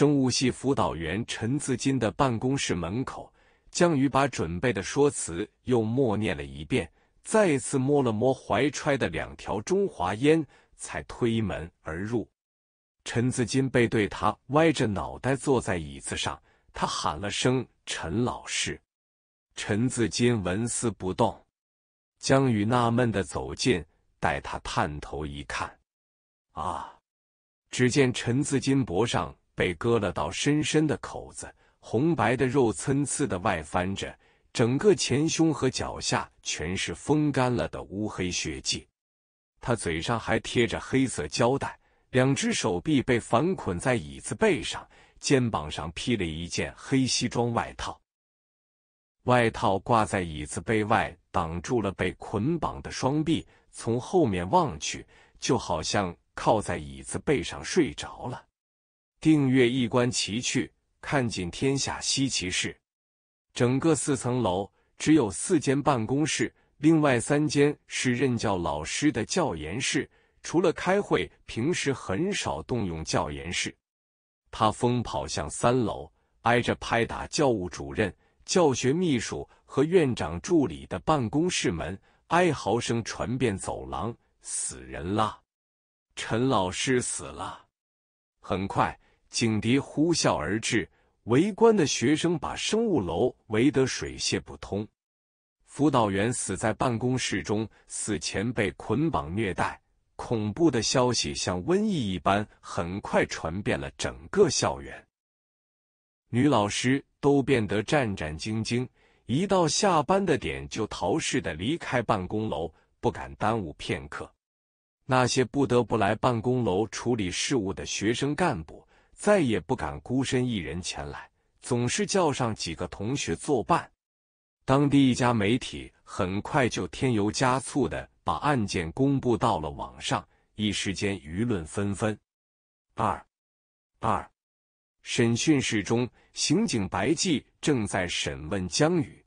生物系辅导员陈自金的办公室门口，江宇把准备的说辞又默念了一遍，再次摸了摸怀揣的两条中华烟，才推门而入。陈自金背对他，歪着脑袋坐在椅子上。他喊了声“陈老师”，陈自金纹丝不动。江宇纳闷的走近，待他探头一看，啊，只见陈自金脖上。被割了道深深的口子，红白的肉参差的外翻着，整个前胸和脚下全是风干了的乌黑血迹。他嘴上还贴着黑色胶带，两只手臂被反捆在椅子背上，肩膀上披了一件黑西装外套，外套挂在椅子背外，挡住了被捆绑的双臂。从后面望去，就好像靠在椅子背上睡着了。订阅一观奇趣，看尽天下稀奇事。整个四层楼只有四间办公室，另外三间是任教老师的教研室。除了开会，平时很少动用教研室。他疯跑向三楼，挨着拍打教务主任、教学秘书和院长助理的办公室门，哀嚎声传遍走廊：“死人啦！陈老师死了！”很快。警笛呼啸而至，围观的学生把生物楼围得水泄不通。辅导员死在办公室中，死前被捆绑虐待。恐怖的消息像瘟疫一般，很快传遍了整个校园。女老师都变得战战兢兢，一到下班的点就逃似的离开办公楼，不敢耽误片刻。那些不得不来办公楼处理事务的学生干部。再也不敢孤身一人前来，总是叫上几个同学作伴。当地一家媒体很快就添油加醋的把案件公布到了网上，一时间舆论纷纷。二二审讯室中，刑警白季正在审问江宇：“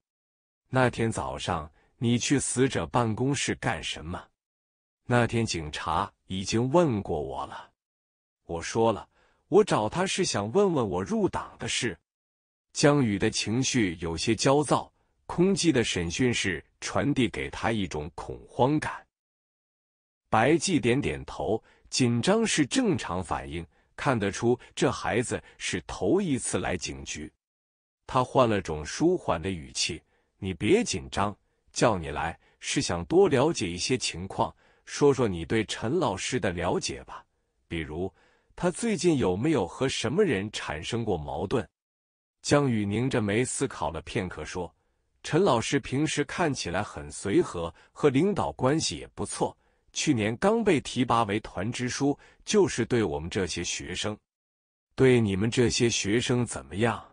那天早上你去死者办公室干什么？那天警察已经问过我了，我说了。”我找他是想问问我入党的事。江宇的情绪有些焦躁，空寂的审讯室传递给他一种恐慌感。白季点点头，紧张是正常反应，看得出这孩子是头一次来警局。他换了种舒缓的语气：“你别紧张，叫你来是想多了解一些情况，说说你对陈老师的了解吧，比如。”他最近有没有和什么人产生过矛盾？江宇拧着眉思考了片刻，说：“陈老师平时看起来很随和，和领导关系也不错。去年刚被提拔为团支书，就是对我们这些学生，对你们这些学生怎么样？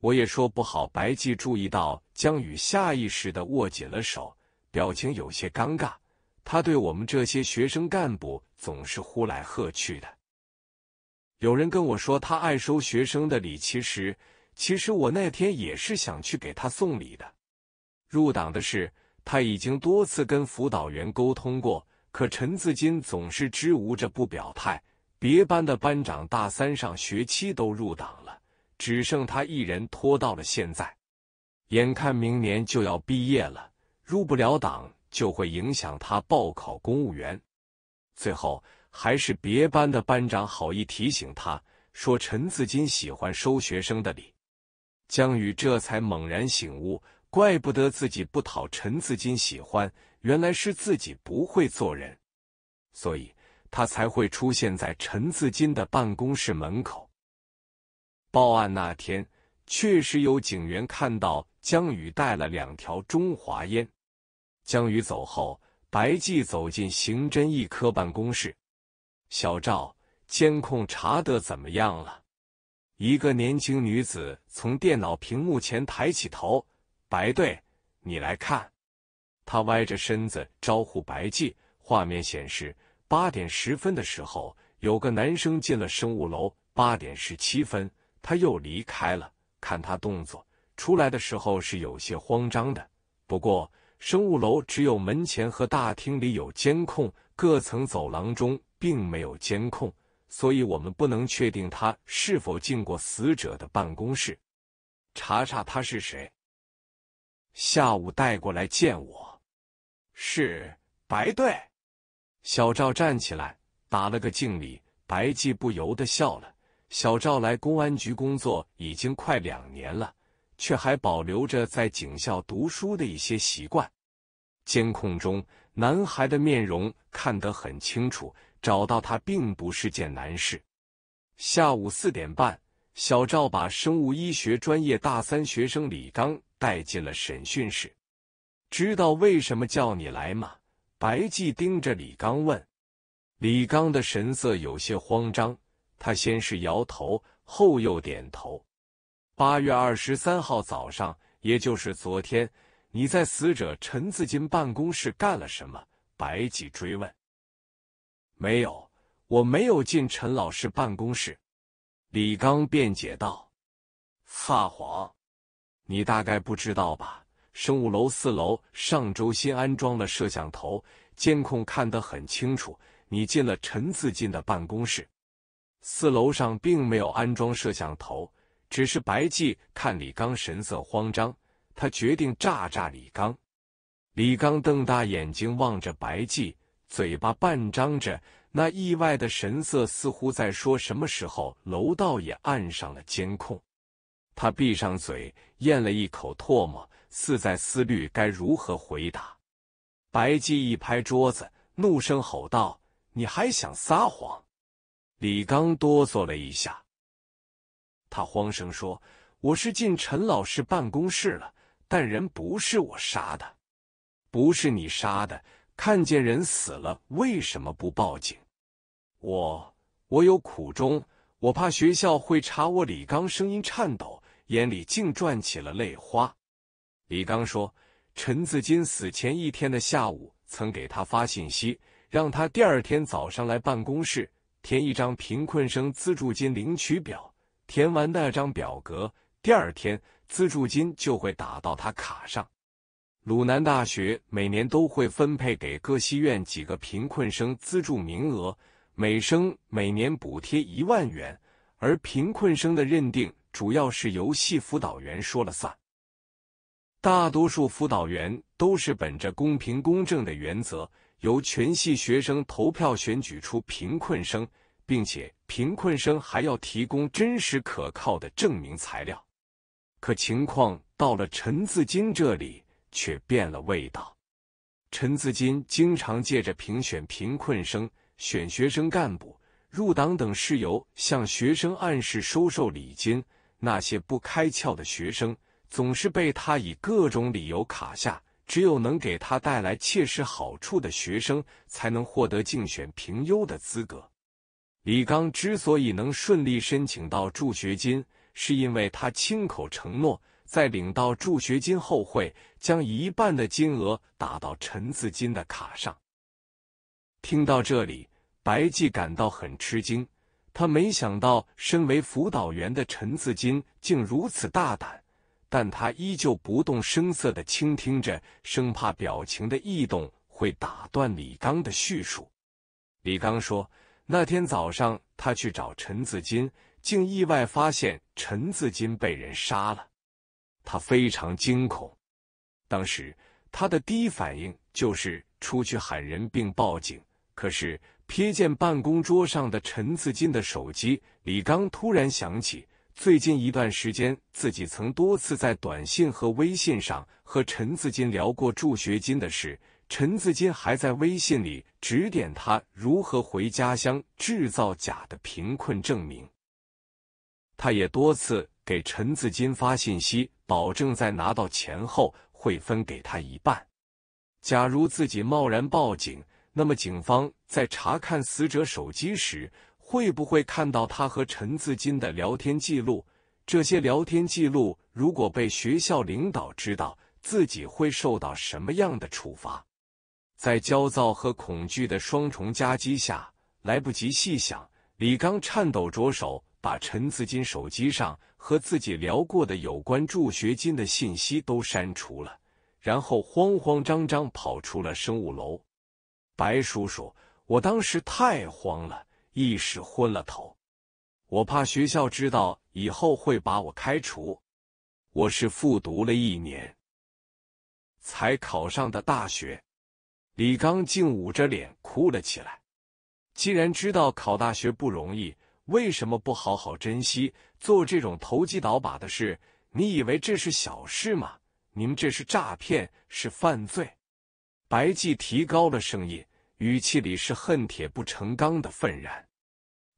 我也说不好。”白季注意到江宇下意识的握紧了手，表情有些尴尬。他对我们这些学生干部总是呼来喝去的。有人跟我说他爱收学生的礼，其实其实我那天也是想去给他送礼的。入党的事，他已经多次跟辅导员沟通过，可陈自金总是支吾着不表态。别班的班长大三上学期都入党了，只剩他一人拖到了现在。眼看明年就要毕业了，入不了党就会影响他报考公务员。最后。还是别班的班长好意提醒他，说陈自金喜欢收学生的礼。江宇这才猛然醒悟，怪不得自己不讨陈自金喜欢，原来是自己不会做人，所以他才会出现在陈自金的办公室门口。报案那天，确实有警员看到江宇带了两条中华烟。江宇走后，白季走进刑侦一科办公室。小赵，监控查的怎么样了？一个年轻女子从电脑屏幕前抬起头：“白队，你来看。”她歪着身子招呼白季。画面显示，八点十分的时候，有个男生进了生物楼；八点十七分，他又离开了。看他动作，出来的时候是有些慌张的。不过，生物楼只有门前和大厅里有监控，各层走廊中。并没有监控，所以我们不能确定他是否进过死者的办公室。查查他是谁，下午带过来见我。是白队小赵站起来打了个敬礼，白季不由得笑了。小赵来公安局工作已经快两年了，却还保留着在警校读书的一些习惯。监控中，男孩的面容看得很清楚。找到他并不是件难事。下午四点半，小赵把生物医学专业大三学生李刚带进了审讯室。知道为什么叫你来吗？白季盯着李刚问。李刚的神色有些慌张，他先是摇头，后又点头。八月二十三号早上，也就是昨天，你在死者陈自金办公室干了什么？白季追问。没有，我没有进陈老师办公室。”李刚辩解道。“撒谎！你大概不知道吧？生物楼四楼上周新安装了摄像头，监控看得很清楚，你进了陈自进的办公室。四楼上并没有安装摄像头，只是白季看李刚神色慌张，他决定诈诈李刚。李刚瞪大眼睛望着白季。”嘴巴半张着，那意外的神色似乎在说：“什么时候楼道也按上了监控？”他闭上嘴，咽了一口唾沫，似在思虑该如何回答。白姬一拍桌子，怒声吼道：“你还想撒谎？”李刚哆嗦了一下，他慌声说：“我是进陈老师办公室了，但人不是我杀的，不是你杀的。”看见人死了为什么不报警？我我有苦衷，我怕学校会查我。李刚声音颤抖，眼里竟转起了泪花。李刚说，陈自金死前一天的下午，曾给他发信息，让他第二天早上来办公室填一张贫困生资助金领取表。填完那张表格，第二天资助金就会打到他卡上。鲁南大学每年都会分配给各系院几个贫困生资助名额，每生每年补贴一万元。而贫困生的认定主要是由系辅导员说了算。大多数辅导员都是本着公平公正的原则，由全系学生投票选举出贫困生，并且贫困生还要提供真实可靠的证明材料。可情况到了陈自金这里。却变了味道。陈自金经常借着评选贫困生、选学生干部、入党等事由，向学生暗示收受礼金。那些不开窍的学生总是被他以各种理由卡下，只有能给他带来切实好处的学生，才能获得竞选评优的资格。李刚之所以能顺利申请到助学金，是因为他亲口承诺。在领到助学金后，会将一半的金额打到陈自金的卡上。听到这里，白季感到很吃惊，他没想到身为辅导员的陈自金竟如此大胆，但他依旧不动声色的倾听着，生怕表情的异动会打断李刚的叙述。李刚说，那天早上他去找陈自金，竟意外发现陈自金被人杀了。他非常惊恐，当时他的第一反应就是出去喊人并报警。可是瞥见办公桌上的陈自金的手机，李刚突然想起，最近一段时间自己曾多次在短信和微信上和陈自金聊过助学金的事，陈自金还在微信里指点他如何回家乡制造假的贫困证明，他也多次。给陈自金发信息，保证在拿到钱后会分给他一半。假如自己贸然报警，那么警方在查看死者手机时，会不会看到他和陈自金的聊天记录？这些聊天记录如果被学校领导知道，自己会受到什么样的处罚？在焦躁和恐惧的双重夹击下，来不及细想，李刚颤抖着手把陈自金手机上。和自己聊过的有关助学金的信息都删除了，然后慌慌张张跑出了生物楼。白叔叔，我当时太慌了，一时昏了头，我怕学校知道以后会把我开除。我是复读了一年，才考上的大学。李刚竟捂着脸哭了起来。既然知道考大学不容易。为什么不好好珍惜做这种投机倒把的事？你以为这是小事吗？你们这是诈骗，是犯罪！白季提高了声音，语气里是恨铁不成钢的愤然。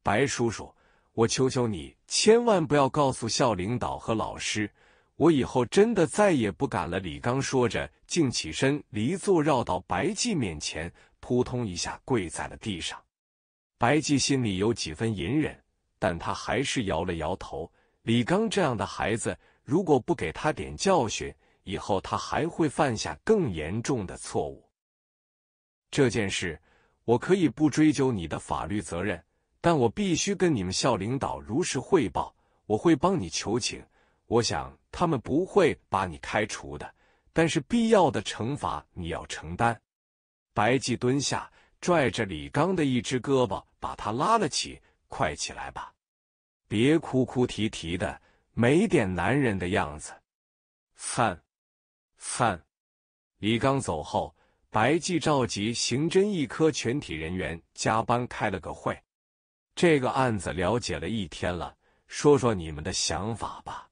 白叔叔，我求求你，千万不要告诉校领导和老师，我以后真的再也不敢了。李刚说着，竟起身离座，绕到白季面前，扑通一下跪在了地上。白季心里有几分隐忍，但他还是摇了摇头。李刚这样的孩子，如果不给他点教训，以后他还会犯下更严重的错误。这件事我可以不追究你的法律责任，但我必须跟你们校领导如实汇报。我会帮你求情，我想他们不会把你开除的，但是必要的惩罚你要承担。白季蹲下。拽着李刚的一只胳膊，把他拉了起快起来吧，别哭哭啼啼的，没点男人的样子。三，三。李刚走后，白季召集刑侦一科全体人员加班开了个会。这个案子了解了一天了，说说你们的想法吧。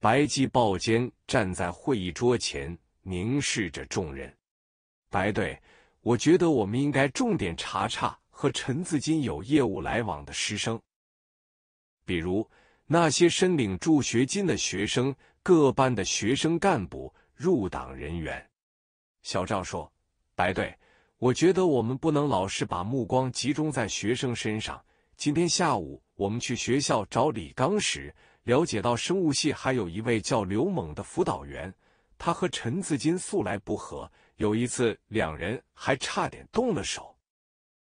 白季抱肩站在会议桌前，凝视着众人。白队。我觉得我们应该重点查查和陈自金有业务来往的师生，比如那些申领助学金的学生、各班的学生干部、入党人员。小赵说：“白队，我觉得我们不能老是把目光集中在学生身上。今天下午我们去学校找李刚时，了解到生物系还有一位叫刘猛的辅导员，他和陈自金素来不和。”有一次，两人还差点动了手。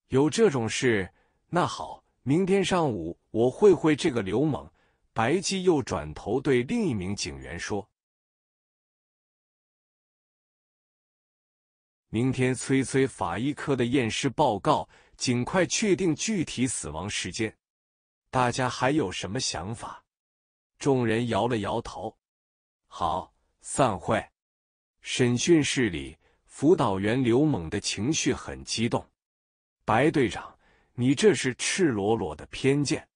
有这种事，那好，明天上午我会会这个刘猛。白姬又转头对另一名警员说：“明天催催法医科的验尸报告，尽快确定具体死亡时间。”大家还有什么想法？众人摇了摇头。好，散会。审讯室里。辅导员刘猛的情绪很激动：“白队长，你这是赤裸裸的偏见！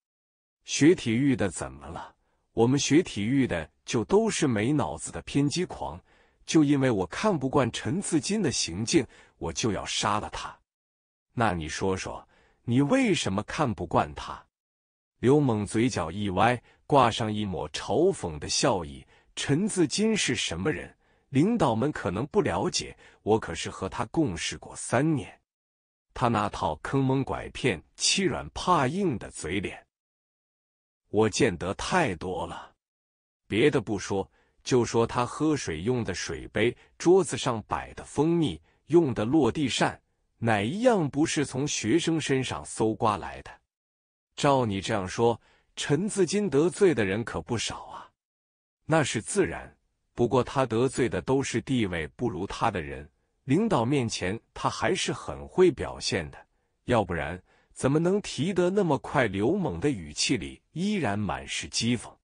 学体育的怎么了？我们学体育的就都是没脑子的偏激狂？就因为我看不惯陈自金的行径，我就要杀了他？那你说说，你为什么看不惯他？”刘猛嘴角一歪，挂上一抹嘲讽的笑意：“陈自金是什么人？”领导们可能不了解，我可是和他共事过三年，他那套坑蒙拐骗、欺软怕硬的嘴脸，我见得太多了。别的不说，就说他喝水用的水杯、桌子上摆的蜂蜜、用的落地扇，哪一样不是从学生身上搜刮来的？照你这样说，陈自金得罪的人可不少啊。那是自然。不过他得罪的都是地位不如他的人，领导面前他还是很会表现的，要不然怎么能提得那么快？刘猛的语气里依然满是讥讽。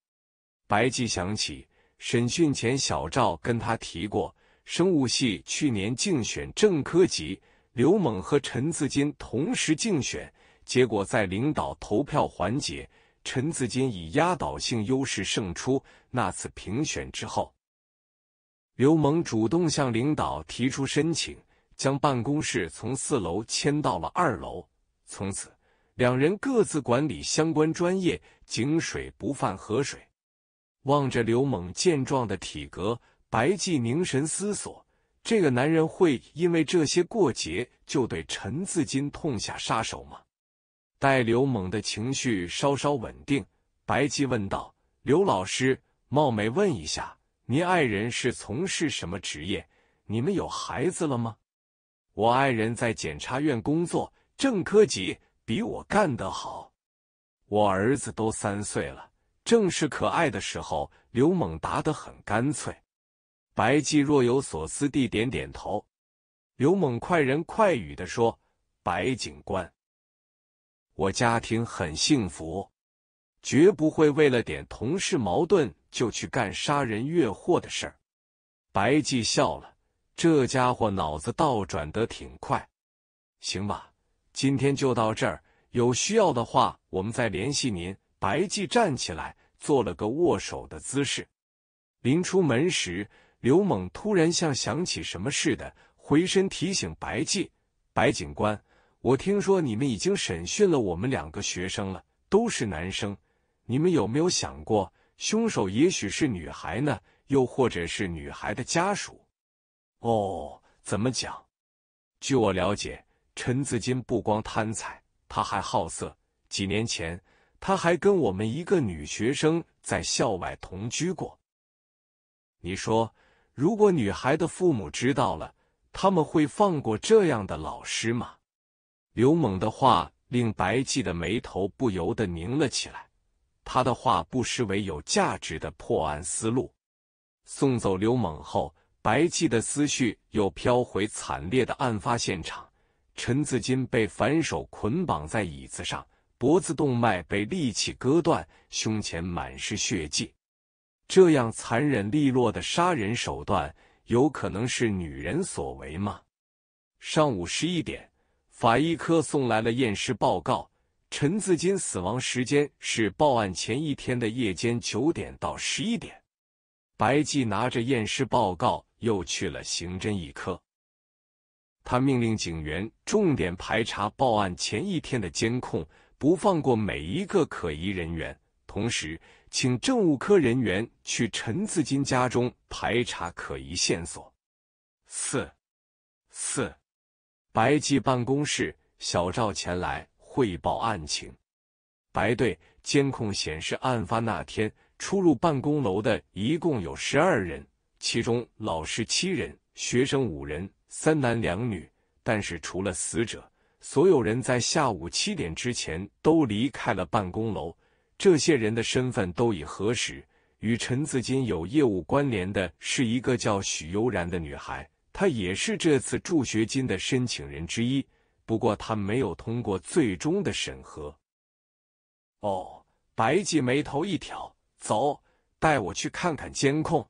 白季想起审讯前，小赵跟他提过，生物系去年竞选正科级，刘猛和陈自金同时竞选，结果在领导投票环节，陈自金以压倒性优势胜出。那次评选之后。刘猛主动向领导提出申请，将办公室从四楼迁到了二楼。从此，两人各自管理相关专业，井水不犯河水。望着刘猛健壮的体格，白季凝神思索：这个男人会因为这些过节就对陈自金痛下杀手吗？待刘猛的情绪稍稍稳定，白季问道：“刘老师，冒昧问一下。”您爱人是从事什么职业？你们有孩子了吗？我爱人在检察院工作，正科级，比我干得好。我儿子都三岁了，正是可爱的时候。刘猛答得很干脆。白季若有所思地点点头。刘猛快人快语地说：“白警官，我家庭很幸福，绝不会为了点同事矛盾。”就去干杀人越货的事儿。白季笑了，这家伙脑子倒转得挺快。行吧，今天就到这儿，有需要的话我们再联系您。白季站起来，做了个握手的姿势。临出门时，刘猛突然像想起什么似的，回身提醒白季：“白警官，我听说你们已经审讯了我们两个学生了，都是男生，你们有没有想过？”凶手也许是女孩呢，又或者是女孩的家属。哦，怎么讲？据我了解，陈子金不光贪财，他还好色。几年前，他还跟我们一个女学生在校外同居过。你说，如果女孩的父母知道了，他们会放过这样的老师吗？刘猛的话令白季的眉头不由得拧了起来。他的话不失为有价值的破案思路。送走刘猛后，白季的思绪又飘回惨烈的案发现场：陈自金被反手捆绑在椅子上，脖子动脉被利器割断，胸前满是血迹。这样残忍利落的杀人手段，有可能是女人所为吗？上午十一点，法医科送来了验尸报告。陈自金死亡时间是报案前一天的夜间九点到十一点。白季拿着验尸报告，又去了刑侦一科。他命令警员重点排查报案前一天的监控，不放过每一个可疑人员，同时请政务科人员去陈自金家中排查可疑线索。四四，白季办公室，小赵前来。汇报案情，白队监控显示，案发那天出入办公楼的一共有十二人，其中老师七人，学生五人，三男两女。但是除了死者，所有人在下午七点之前都离开了办公楼。这些人的身份都已核实，与陈自金有业务关联的是一个叫许悠然的女孩，她也是这次助学金的申请人之一。不过他没有通过最终的审核。哦，白季眉头一挑，走，带我去看看监控。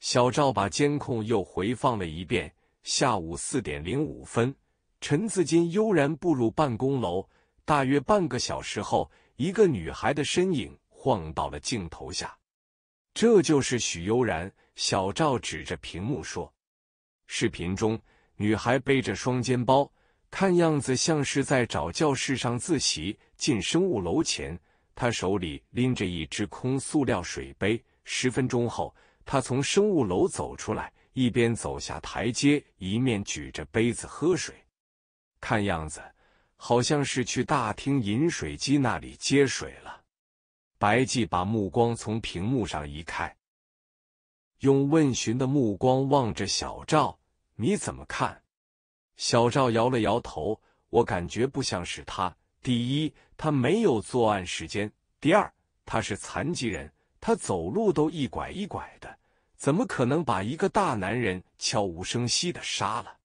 小赵把监控又回放了一遍。下午四点零五分，陈自金悠然步入办公楼。大约半个小时后，一个女孩的身影晃到了镜头下。这就是许悠然。小赵指着屏幕说：“视频中，女孩背着双肩包。”看样子像是在找教室上自习。进生物楼前，他手里拎着一只空塑料水杯。十分钟后，他从生物楼走出来，一边走下台阶，一面举着杯子喝水。看样子好像是去大厅饮水机那里接水了。白季把目光从屏幕上移开，用问询的目光望着小赵：“你怎么看？”小赵摇了摇头，我感觉不像是他。第一，他没有作案时间；第二，他是残疾人，他走路都一拐一拐的，怎么可能把一个大男人悄无声息的杀了？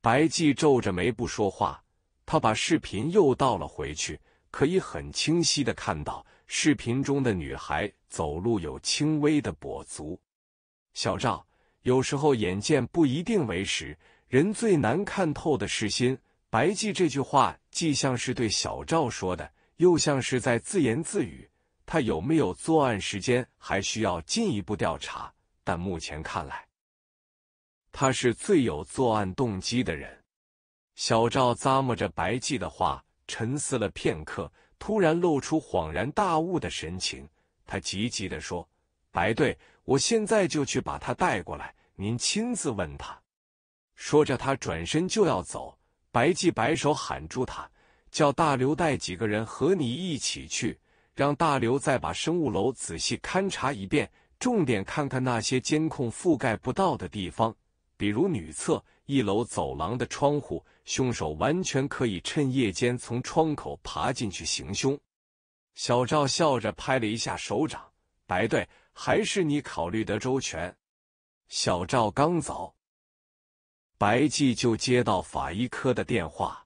白季皱着眉不说话，他把视频又倒了回去，可以很清晰的看到视频中的女孩走路有轻微的跛足。小赵，有时候眼见不一定为实。人最难看透的是心。白季这句话既像是对小赵说的，又像是在自言自语。他有没有作案时间，还需要进一步调查。但目前看来，他是最有作案动机的人。小赵咂摸着白季的话，沉思了片刻，突然露出恍然大悟的神情。他急急地说：“白队，我现在就去把他带过来，您亲自问他。”说着，他转身就要走。白季摆手喊住他，叫大刘带几个人和你一起去，让大刘再把生物楼仔细勘察一遍，重点看看那些监控覆盖不到的地方，比如女厕、一楼走廊的窗户。凶手完全可以趁夜间从窗口爬进去行凶。小赵笑着拍了一下手掌：“白队，还是你考虑得周全。”小赵刚走。白季就接到法医科的电话，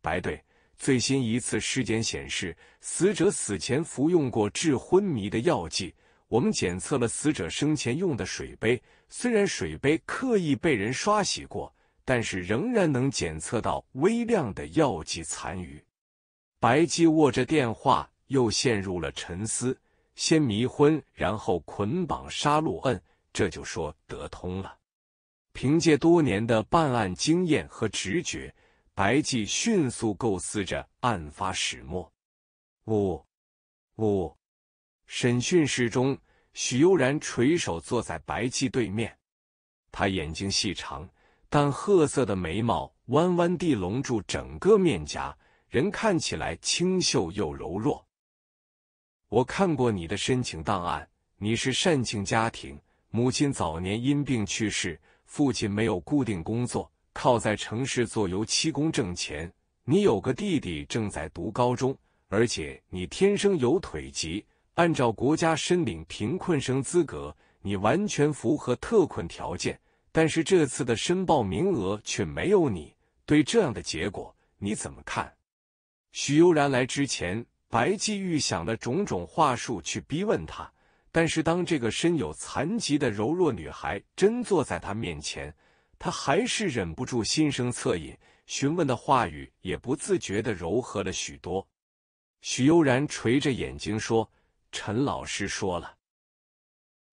白队最新一次尸检显示，死者死前服用过致昏迷的药剂。我们检测了死者生前用的水杯，虽然水杯刻意被人刷洗过，但是仍然能检测到微量的药剂残余。白季握着电话，又陷入了沉思：先迷昏，然后捆绑杀戮，摁这就说得通了。凭借多年的办案经验和直觉，白季迅速构思着案发始末。五五，审讯室中，许悠然垂手坐在白季对面。他眼睛细长，但褐色的眉毛弯弯地笼住整个面颊，人看起来清秀又柔弱。我看过你的申请档案，你是单亲家庭，母亲早年因病去世。父亲没有固定工作，靠在城市做油漆工挣钱。你有个弟弟正在读高中，而且你天生有腿疾。按照国家申领贫困生资格，你完全符合特困条件。但是这次的申报名额却没有你。对这样的结果你怎么看？许悠然来之前，白季预想了种种话术去逼问他。但是，当这个身有残疾的柔弱女孩真坐在他面前，他还是忍不住心生恻隐，询问的话语也不自觉的柔和了许多。许悠然垂着眼睛说：“陈老师说了，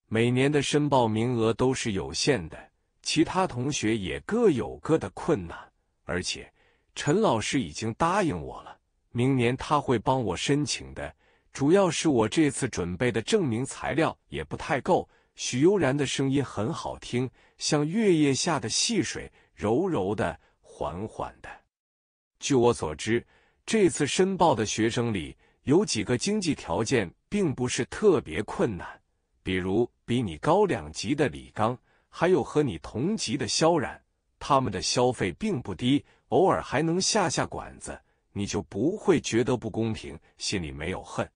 每年的申报名额都是有限的，其他同学也各有各的困难，而且陈老师已经答应我了，明年他会帮我申请的。”主要是我这次准备的证明材料也不太够。许悠然的声音很好听，像月夜下的细水，柔柔的，缓缓的。据我所知，这次申报的学生里有几个经济条件并不是特别困难，比如比你高两级的李刚，还有和你同级的萧然，他们的消费并不低，偶尔还能下下馆子，你就不会觉得不公平，心里没有恨。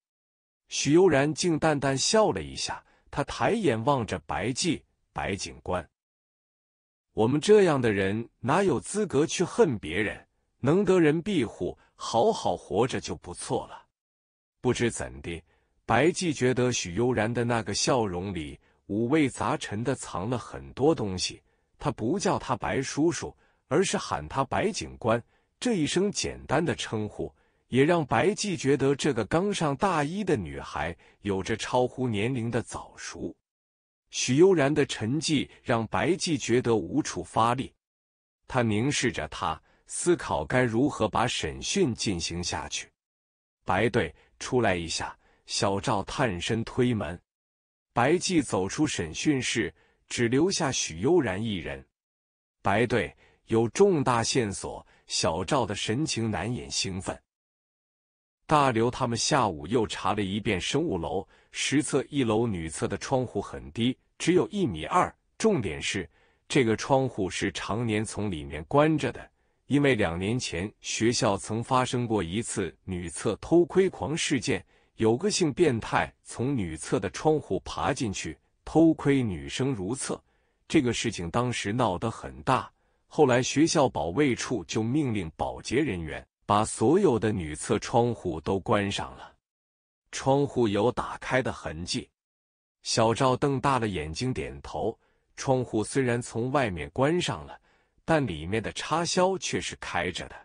许悠然竟淡淡笑了一下，他抬眼望着白季，白警官，我们这样的人哪有资格去恨别人？能得人庇护，好好活着就不错了。不知怎的，白季觉得许悠然的那个笑容里五味杂陈的藏了很多东西。他不叫他白叔叔，而是喊他白警官。这一声简单的称呼。也让白季觉得这个刚上大一的女孩有着超乎年龄的早熟。许悠然的沉寂让白季觉得无处发力，他凝视着她，思考该如何把审讯进行下去。白队，出来一下！小赵探身推门，白季走出审讯室，只留下许悠然一人。白队有重大线索！小赵的神情难掩兴奋。大刘他们下午又查了一遍生物楼，实测一楼女厕的窗户很低，只有一米二。重点是，这个窗户是常年从里面关着的，因为两年前学校曾发生过一次女厕偷窥狂事件，有个性变态从女厕的窗户爬进去偷窥女生如厕。这个事情当时闹得很大，后来学校保卫处就命令保洁人员。把所有的女厕窗户都关上了，窗户有打开的痕迹。小赵瞪大了眼睛，点头。窗户虽然从外面关上了，但里面的插销却是开着的。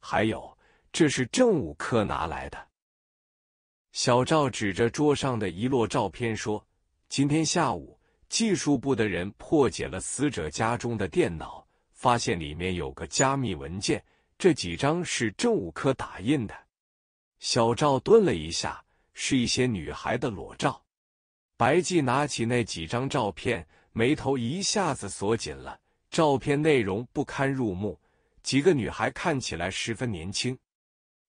还有，这是政务科拿来的。小赵指着桌上的一摞照片说：“今天下午，技术部的人破解了死者家中的电脑，发现里面有个加密文件。”这几张是政务科打印的。小赵顿了一下，是一些女孩的裸照。白季拿起那几张照片，眉头一下子锁紧了。照片内容不堪入目，几个女孩看起来十分年轻。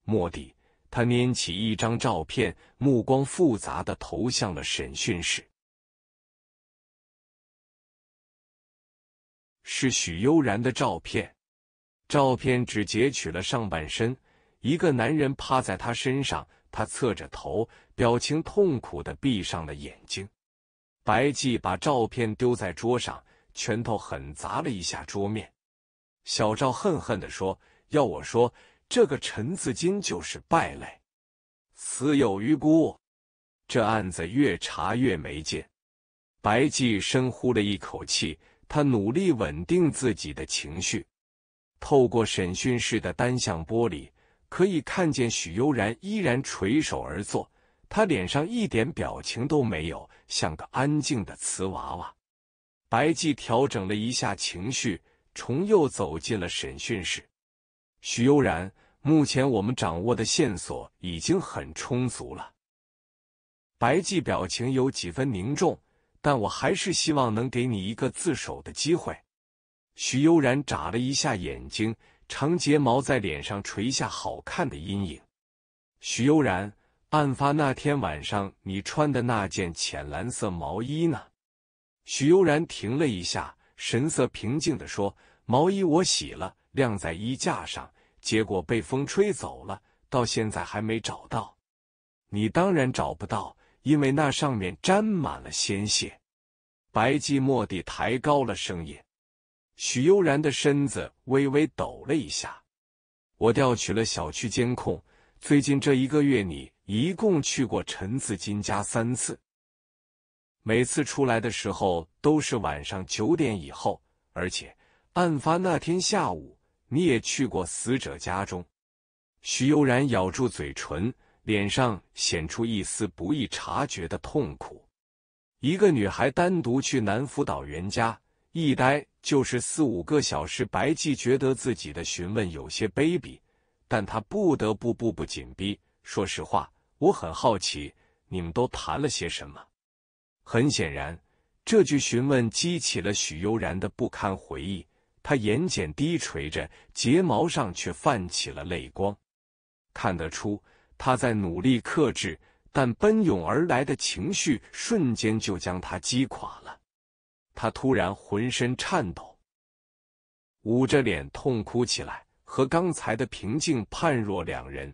莫迪，他拈起一张照片，目光复杂的投向了审讯室。是许悠然的照片。照片只截取了上半身，一个男人趴在他身上，他侧着头，表情痛苦的闭上了眼睛。白季把照片丢在桌上，拳头狠砸了一下桌面。小赵恨恨的说：“要我说，这个陈自金就是败类，死有余辜。这案子越查越没劲。”白季深呼了一口气，他努力稳定自己的情绪。透过审讯室的单向玻璃，可以看见许悠然依然垂手而坐，他脸上一点表情都没有，像个安静的瓷娃娃。白季调整了一下情绪，重又走进了审讯室。许悠然，目前我们掌握的线索已经很充足了。白季表情有几分凝重，但我还是希望能给你一个自首的机会。许悠然眨了一下眼睛，长睫毛在脸上垂下好看的阴影。许悠然，案发那天晚上你穿的那件浅蓝色毛衣呢？许悠然停了一下，神色平静地说：“毛衣我洗了，晾在衣架上，结果被风吹走了，到现在还没找到。你当然找不到，因为那上面沾满了鲜血。”白寂寞地抬高了声音。许悠然的身子微微抖了一下。我调取了小区监控，最近这一个月，你一共去过陈子金家三次，每次出来的时候都是晚上九点以后，而且案发那天下午你也去过死者家中。许悠然咬住嘴唇，脸上显出一丝不易察觉的痛苦。一个女孩单独去男辅导员家。一待就是四五个小时，白季觉得自己的询问有些卑鄙，但他不得不步步紧逼。说实话，我很好奇你们都谈了些什么。很显然，这句询问激起了许悠然的不堪回忆，他眼睑低垂着，睫毛上却泛起了泪光。看得出他在努力克制，但奔涌而来的情绪瞬间就将他击垮了。他突然浑身颤抖，捂着脸痛哭起来，和刚才的平静判若两人。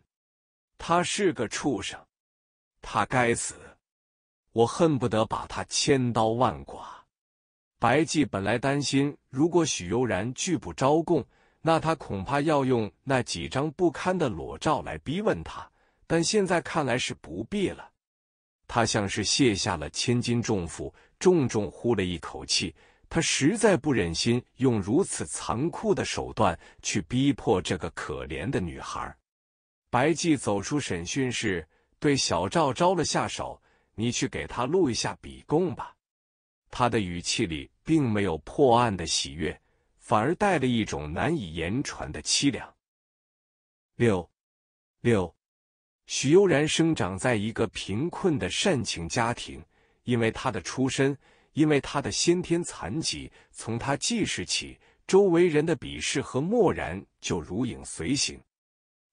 他是个畜生，他该死！我恨不得把他千刀万剐。白季本来担心，如果许悠然拒不招供，那他恐怕要用那几张不堪的裸照来逼问他，但现在看来是不必了。他像是卸下了千斤重负。重重呼了一口气，他实在不忍心用如此残酷的手段去逼迫这个可怜的女孩。白季走出审讯室，对小赵招了下手：“你去给他录一下笔供吧。”他的语气里并没有破案的喜悦，反而带了一种难以言传的凄凉。六六，许悠然生长在一个贫困的单亲家庭。因为他的出身，因为他的先天残疾，从他记事起，周围人的鄙视和漠然就如影随形。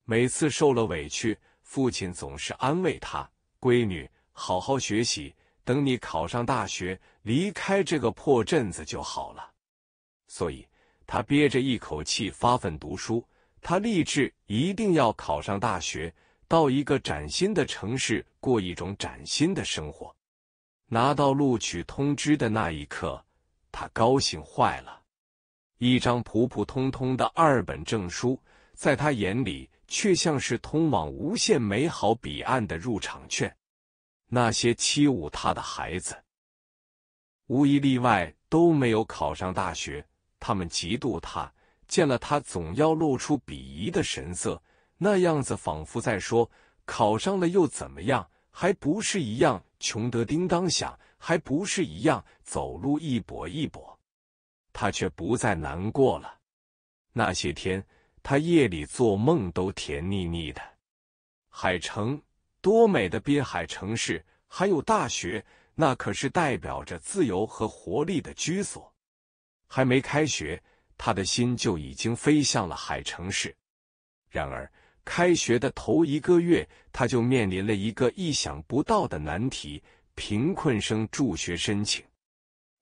每次受了委屈，父亲总是安慰他：“闺女，好好学习，等你考上大学，离开这个破镇子就好了。”所以，他憋着一口气发奋读书。他立志一定要考上大学，到一个崭新的城市，过一种崭新的生活。拿到录取通知的那一刻，他高兴坏了。一张普普通通的二本证书，在他眼里却像是通往无限美好彼岸的入场券。那些欺侮他的孩子，无一例外都没有考上大学。他们嫉妒他，见了他总要露出鄙夷的神色，那样子仿佛在说：“考上了又怎么样？”还不是一样穷得叮当响，还不是一样走路一跛一跛，他却不再难过了。那些天，他夜里做梦都甜腻腻的。海城，多美的滨海城市，还有大学，那可是代表着自由和活力的居所。还没开学，他的心就已经飞向了海城市。然而，开学的头一个月，他就面临了一个意想不到的难题——贫困生助学申请。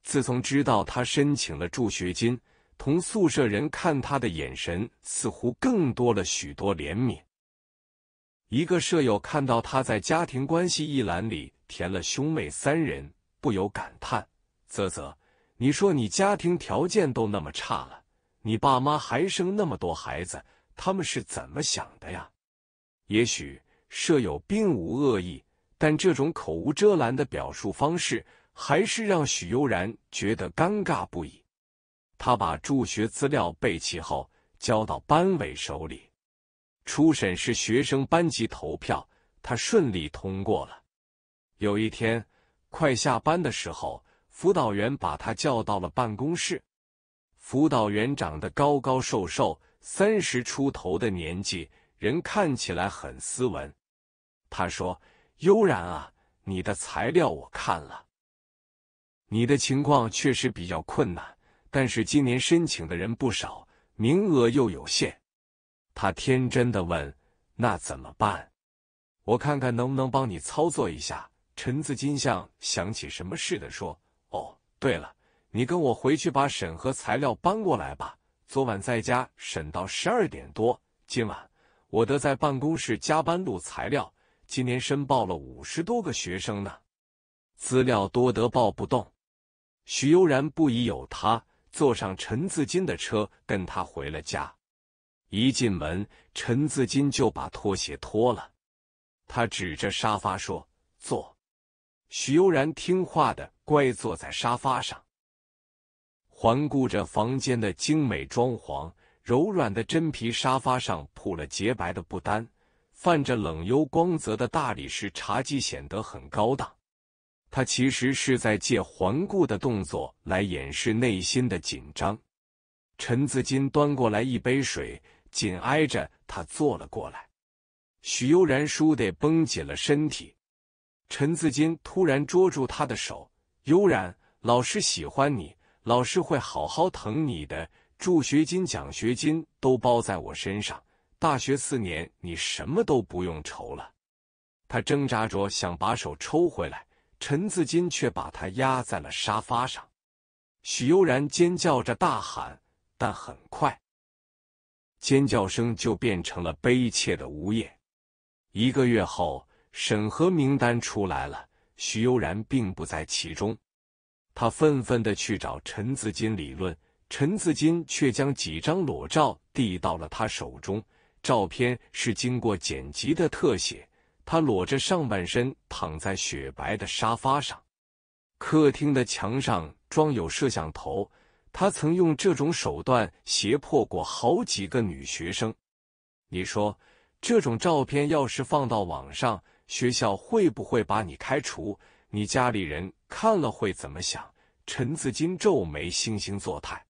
自从知道他申请了助学金，同宿舍人看他的眼神似乎更多了许多怜悯。一个舍友看到他在家庭关系一栏里填了兄妹三人，不由感叹：“啧啧，你说你家庭条件都那么差了，你爸妈还生那么多孩子。”他们是怎么想的呀？也许舍友并无恶意，但这种口无遮拦的表述方式还是让许悠然觉得尴尬不已。他把助学资料备齐后交到班委手里。初审是学生班级投票，他顺利通过了。有一天快下班的时候，辅导员把他叫到了办公室。辅导员长得高高瘦瘦。三十出头的年纪，人看起来很斯文。他说：“悠然啊，你的材料我看了，你的情况确实比较困难，但是今年申请的人不少，名额又有限。”他天真的问：“那怎么办？”我看看能不能帮你操作一下。”陈子金像想起什么似的说：“哦，对了，你跟我回去把审核材料搬过来吧。”昨晚在家审到十二点多，今晚我得在办公室加班录材料。今年申报了五十多个学生呢，资料多得抱不动。许悠然不疑有他，坐上陈自金的车，跟他回了家。一进门，陈自金就把拖鞋脱了，他指着沙发说：“坐。”许悠然听话的乖坐在沙发上。环顾着房间的精美装潢，柔软的真皮沙发上铺了洁白的布单，泛着冷幽光泽的大理石茶几显得很高档。他其实是在借环顾的动作来掩饰内心的紧张。陈子金端过来一杯水，紧挨着他坐了过来。许悠然输得绷紧了身体。陈子金突然捉住他的手，悠然老师喜欢你。老师会好好疼你的，助学金、奖学金都包在我身上。大学四年，你什么都不用愁了。他挣扎着想把手抽回来，陈自金却把他压在了沙发上。许悠然尖叫着大喊，但很快，尖叫声就变成了悲切的呜咽。一个月后，审核名单出来了，许悠然并不在其中。他愤愤地去找陈自金理论，陈自金却将几张裸照递到了他手中。照片是经过剪辑的特写，他裸着上半身躺在雪白的沙发上。客厅的墙上装有摄像头，他曾用这种手段胁迫过好几个女学生。你说，这种照片要是放到网上，学校会不会把你开除？你家里人看了会怎么想？陈自金皱眉，惺惺作态。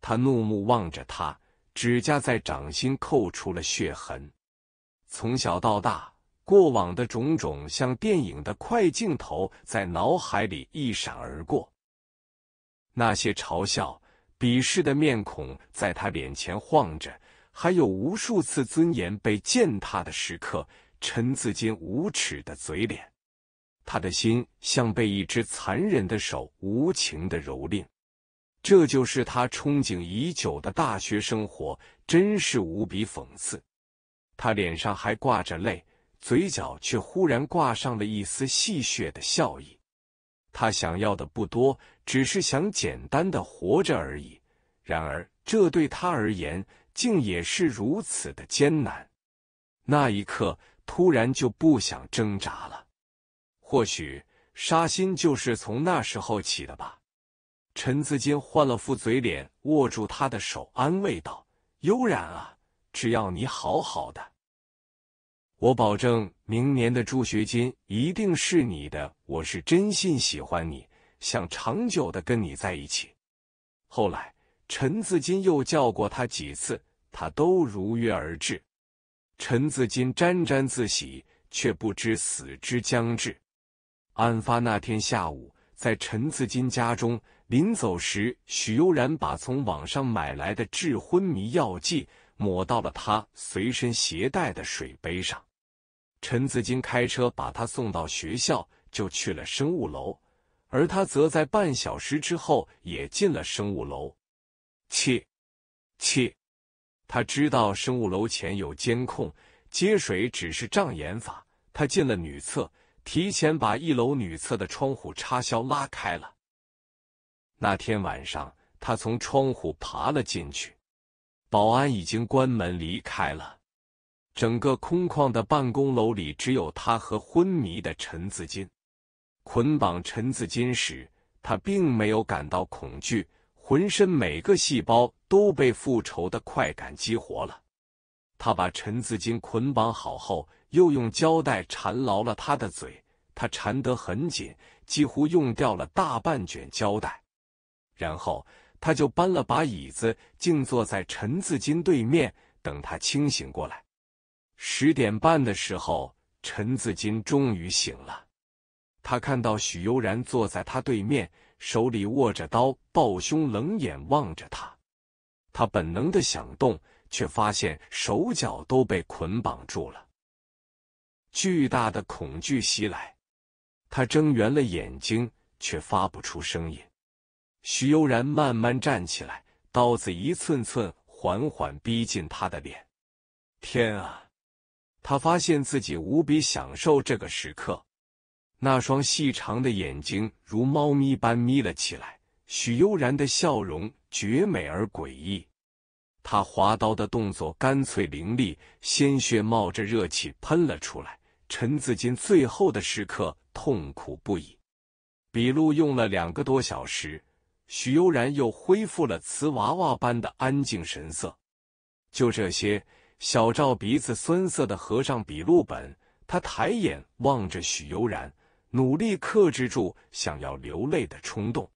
他怒目望着他，指甲在掌心扣出了血痕。从小到大，过往的种种像电影的快镜头，在脑海里一闪而过。那些嘲笑、鄙视的面孔在他脸前晃着，还有无数次尊严被践踏的时刻，陈自金无耻的嘴脸。他的心像被一只残忍的手无情的蹂躏，这就是他憧憬已久的大学生活，真是无比讽刺。他脸上还挂着泪，嘴角却忽然挂上了一丝戏谑的笑意。他想要的不多，只是想简单的活着而已。然而，这对他而言，竟也是如此的艰难。那一刻，突然就不想挣扎了。或许杀心就是从那时候起的吧。陈自金换了副嘴脸，握住他的手，安慰道：“悠然啊，只要你好好的，我保证明年的助学金一定是你的。我是真心喜欢你，想长久的跟你在一起。”后来，陈自金又叫过他几次，他都如约而至。陈自金沾沾自喜，却不知死之将至。案发那天下午，在陈自金家中，临走时，许悠然把从网上买来的治昏迷药剂抹到了他随身携带的水杯上。陈自金开车把他送到学校，就去了生物楼，而他则在半小时之后也进了生物楼。切切，他知道生物楼前有监控，接水只是障眼法。他进了女厕。提前把一楼女厕的窗户插销拉开了。那天晚上，他从窗户爬了进去。保安已经关门离开了。整个空旷的办公楼里，只有他和昏迷的陈自金。捆绑陈自金时，他并没有感到恐惧，浑身每个细胞都被复仇的快感激活了。他把陈自金捆绑好后。又用胶带缠牢了他的嘴，他缠得很紧，几乎用掉了大半卷胶带。然后他就搬了把椅子，静坐在陈自金对面，等他清醒过来。十点半的时候，陈自金终于醒了。他看到许悠然坐在他对面，手里握着刀，抱胸，冷眼望着他。他本能的想动，却发现手脚都被捆绑住了。巨大的恐惧袭来，他睁圆了眼睛，却发不出声音。许悠然慢慢站起来，刀子一寸寸缓缓逼近他的脸。天啊！他发现自己无比享受这个时刻。那双细长的眼睛如猫咪般眯了起来。许悠然的笑容绝美而诡异。他划刀的动作干脆凌厉，鲜血冒着热气喷了出来。陈自金最后的时刻痛苦不已，笔录用了两个多小时。许悠然又恢复了瓷娃娃般的安静神色。就这些，小赵鼻子酸涩的合上笔录本，他抬眼望着许悠然，努力克制住想要流泪的冲动。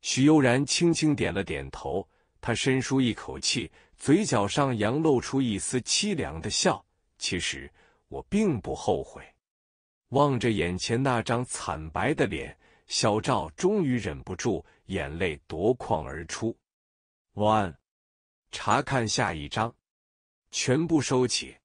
许悠然轻轻点了点头，他深舒一口气，嘴角上扬，露出一丝凄凉的笑。其实。我并不后悔。望着眼前那张惨白的脸，小赵终于忍不住，眼泪夺眶而出。完，查看下一章，全部收起。